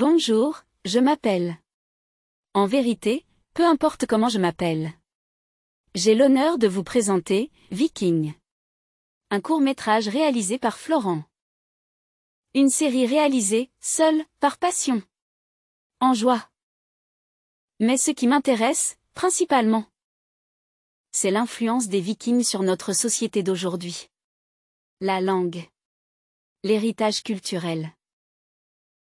Bonjour, je m'appelle. En vérité, peu importe comment je m'appelle. J'ai l'honneur de vous présenter Viking. Un court-métrage réalisé par Florent. Une série réalisée, seule, par passion. En joie. Mais ce qui m'intéresse, principalement, c'est l'influence des vikings sur notre société d'aujourd'hui. La langue. L'héritage culturel.